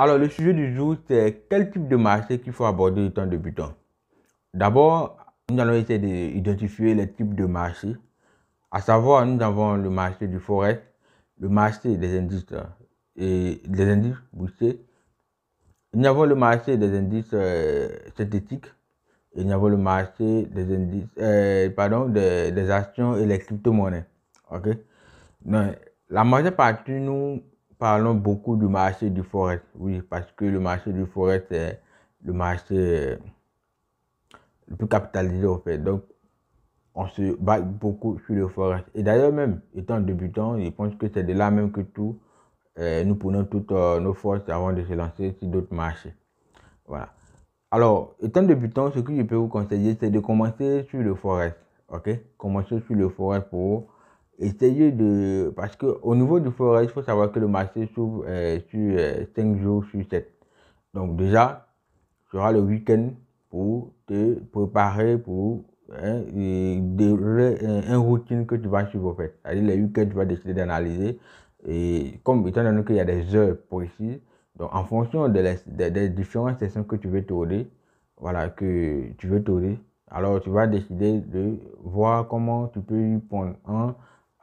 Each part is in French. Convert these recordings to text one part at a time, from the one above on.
Alors, le sujet du jour, c'est quel type de marché qu'il faut aborder étant débutant. D'abord, nous allons essayer d'identifier les types de marché. À savoir, nous avons le marché du forêt, le marché des indices euh, et des indices boursiers. Nous avons le marché des indices euh, synthétiques et nous avons le marché des indices, euh, pardon, des, actions et les crypto-monnaies. Ok? la majeure partie, nous, parlons beaucoup du marché du forêt. Oui, parce que le marché du forêt, est le marché euh, le plus capitalisé, en fait. Donc, on se bat beaucoup sur le forêt. Et d'ailleurs, même étant débutant, je pense que c'est de là même que tout, euh, nous prenons toutes euh, nos forces avant de se lancer sur d'autres marchés. Voilà. Alors, étant débutant, ce que je peux vous conseiller, c'est de commencer sur le forêt. OK Commencer sur le forêt pour essayer de... Parce qu'au niveau du forêt, il faut savoir que le marché s'ouvre euh, sur 5 euh, jours sur 7. Donc déjà, tu auras le week-end pour te préparer pour hein, un, routine que tu vas suivre en fait. C'est-à-dire les week end tu vas décider d'analyser. Et comme étant donné qu'il y a des heures précises, donc en fonction des de, différentes sessions que tu veux tourner, voilà, que tu veux tourner, alors tu vas décider de voir comment tu peux y prendre un.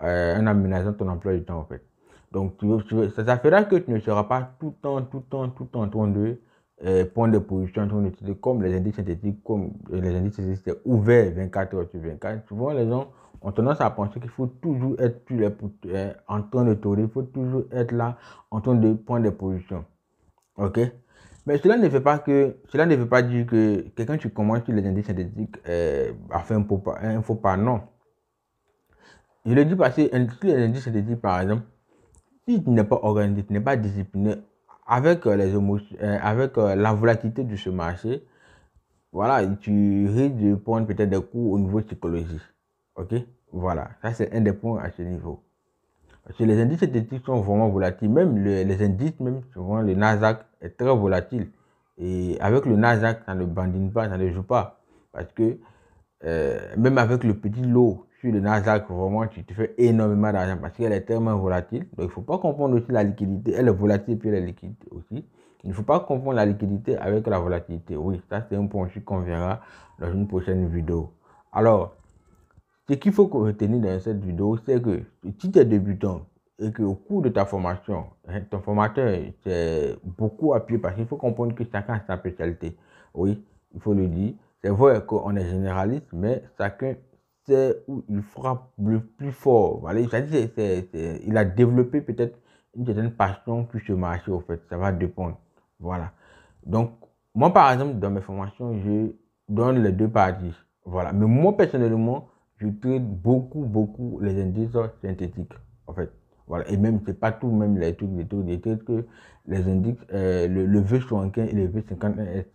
Euh, en aménagement ton emploi du temps en fait. Donc, ça, fera que tu ne seras pas tout le temps, tout le temps, tout le temps en train de euh, prendre des positions, comme les indices synthétiques, comme les indices synthétiques ouverts 24 heures sur 24. Souvent, les gens ont tendance à penser qu'il faut toujours être euh, en train de tourner, il faut toujours être là en train de prendre des positions. Ok mais cela ne veut pas que cela ne veut pas dire que quelqu'un qui commence sur les indices synthétiques euh, a fait un faux pas non. Je le dis parce que un c'est de par exemple, si tu n'es pas organisé, tu n'es pas discipliné avec, euh, les émotions, euh, avec euh, la volatilité de ce marché, voilà, tu risques de prendre peut-être des coups au niveau psychologique. Ok Voilà, ça c'est un des points à ce niveau. Parce que les indices synthétiques sont vraiment volatiles. Même les indices, même souvent le Nasdaq est très volatile. Et avec le Nasdaq, ça ne bandine pas, ça ne joue pas. Parce que même avec le petit lot de le Nasdaq, vraiment, tu te fais énormément d'argent parce qu'elle est tellement volatile. Donc, il faut pas confondre aussi la liquidité. Elle est volatile, puis elle est liquide aussi. Il ne faut pas confondre la liquidité avec la volatilité. Oui, ça, c'est un point qu'on verra dans une prochaine vidéo. Alors, ce qu'il faut retenir dans cette vidéo, c'est que si tu es débutant et au cours de ta formation, hein, ton formateur c'est beaucoup appuyé parce qu'il faut comprendre que chacun a sa spécialité. Oui, il faut le dire. C'est vrai qu'on est généraliste, mais chacun c'est où il frappe le plus fort. il a développé peut-être une certaine passion pour ce marché, en fait. Ça va dépendre. Voilà. Donc, moi, par exemple, dans mes formations, je donne les deux parties. Voilà. Mais moi, personnellement, je traite beaucoup, beaucoup les indices synthétiques, en fait. Voilà. Et même, c'est pas tout, même les trucs, les trucs, les trucs que les indices, euh, le, le V75 et le V51S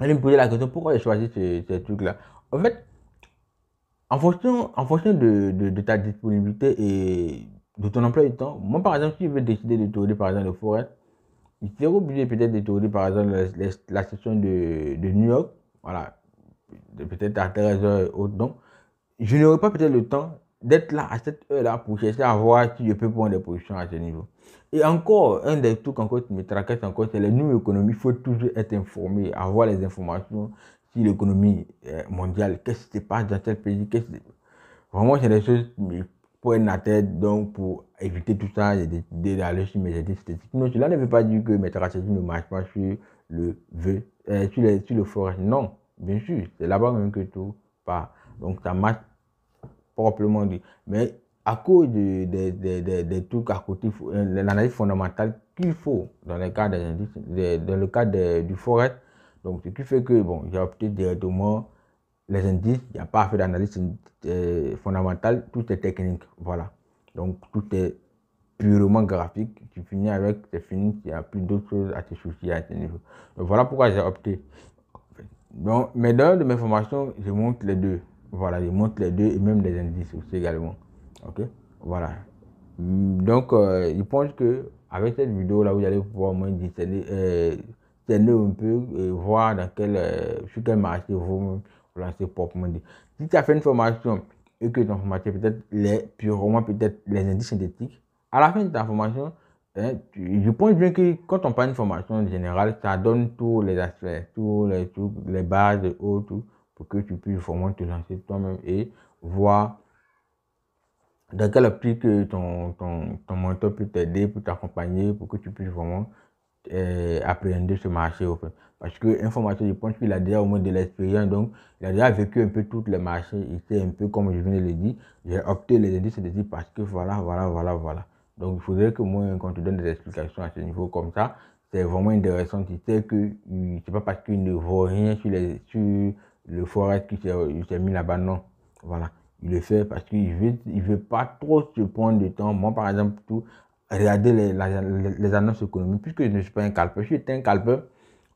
allez me poser la question pourquoi j'ai choisi ce, truc-là. En fait, en fonction, en fonction de, ta disponibilité et de ton emploi du temps, moi par exemple, si je veux décider de tourner par exemple le forêt, je serais obligé peut-être de tourner par exemple la, section session de, New York, voilà, peut-être à 13h ou donc, je n'aurais pas peut-être le temps d'être là à cette heure-là pour chercher à voir si je peux prendre des positions à ce niveau. Et encore, un des trucs encore qui me tracasse encore, c'est les nouvelles économies. Il faut toujours être informé, avoir les informations sur l'économie euh, mondiale. Qu'est-ce qui se passe dans tel pays Vraiment, c'est des choses qui me prennent la tête. Donc, pour éviter tout ça, j'ai décidé d'aller sur mes études statistiques. Non, cela ne veut pas dire que mes tracasseries ne marchent pas sur le, euh, sur, le forage. Non, bien sûr, c'est là-bas même que tout part. Donc, ça marche proprement dit. Mais à cause des de, trucs à côté, euh, l'analyse fondamentale qu'il faut dans le cas, dans le cas du forêt. Donc, ce qui fait que, bon, j'ai opté directement les indices, il n'y a pas fait d'analyse euh, fondamentale, tout est technique, voilà. Donc, tout est purement graphique, tu finis avec, c'est fini, il n'y a plus d'autres choses à te soucier à ce niveau. voilà pourquoi j'ai opté. Donc, mais dans mes formations, je montre les deux. Voilà, je montre les deux et même les indices aussi également. Ok, voilà. Mm, donc, euh, je pense que avec cette vidéo là, vous allez pouvoir moins discerner, euh, un peu, et voir dans quel, euh, sur quel marché vous vous lancez proprement dit. Si tu as fait une formation et que ton formation peut-être les purement peut-être les indices synthétiques, à la fin de ta formation, hein, je pense bien que quand on parle une formation générale, ça donne tous les aspects, tous les les bases et autres, pour que tu puisses vraiment te lancer toi-même et voir dans quelle optique ton, ton, mentor peut t'aider, pour t'accompagner, pour que tu puisses vraiment eh, appréhender ce marché. Parce que information je pense qu'il a déjà au moins de l'expérience, donc il a déjà vécu un peu tous les marchés. Il sait un peu, comme je venais de le dire, j'ai opté les indices de dire parce que voilà, voilà, voilà, voilà. Donc il faudrait que moi, quand tu donne des explications à ce niveau comme ça, c'est vraiment intéressant. Tu sais que hmm, c'est pas parce qu'il ne voit rien sur, les, sur le forêt qu'il s'est mis là-bas, non. Voilà il le fait parce qu'il ne veut, il veut pas trop se prendre de temps. Moi, par exemple, tout, regarder les, les, annonces économiques, puisque je ne suis pas un calpeur, si suis un calpeur,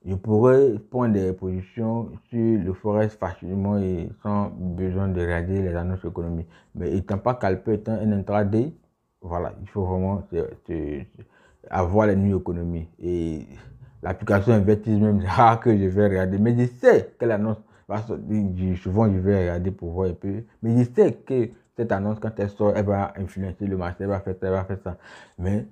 je pourrais prendre des positions sur le forest facilement et sans besoin de regarder les annonces économiques. Mais étant pas calpeur, étant un intraday, voilà, il faut vraiment avoir les nuits économiques. Et l'application Invertis, même, ah, que je vais regarder. Mais je sais quelle annonce parce que souvent, je vais regarder pour voir un peu. Mais je sais que cette annonce, quand elle sort, elle va influencer le marché, elle va faire ça, elle va faire ça. Mais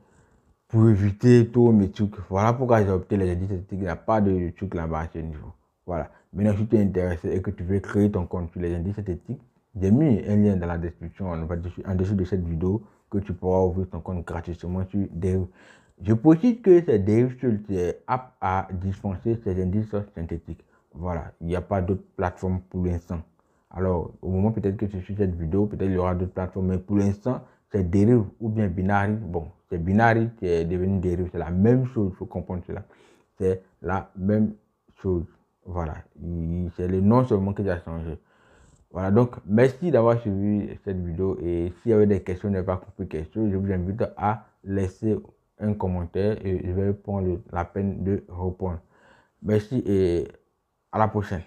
pour éviter tout mes trucs, voilà pourquoi j'ai opté les indices synthétiques, Il n'y a pas de trucs là-bas à ce niveau. Voilà. Maintenant, si tu es intéressé et que tu veux créer ton compte sur les indices synthétiques, j'ai mis un lien dans la description en, dessous de cette vidéo que tu pourras ouvrir ton compte gratuitement sur Dave. Je précise que c'est Dave Schultz, app à dispenser ces indices synthétiques. Voilà, il n'y a pas d'autres plateformes pour l'instant. Alors, au moment peut-être que je suis cette vidéo, peut-être il y aura d'autres plateformes, mais pour l'instant, c'est dérive ou bien binari. Bon, c'est binari qui est devenu dérive, c'est la même chose, il faut comprendre cela. C'est la même chose. Voilà, c'est le nom seulement qui a changé. Voilà, donc merci d'avoir suivi cette vidéo et s'il y avait des questions, n'avez pas compris je vous invite à laisser un commentaire et je vais prendre la peine de répondre. Merci et à la prochaine.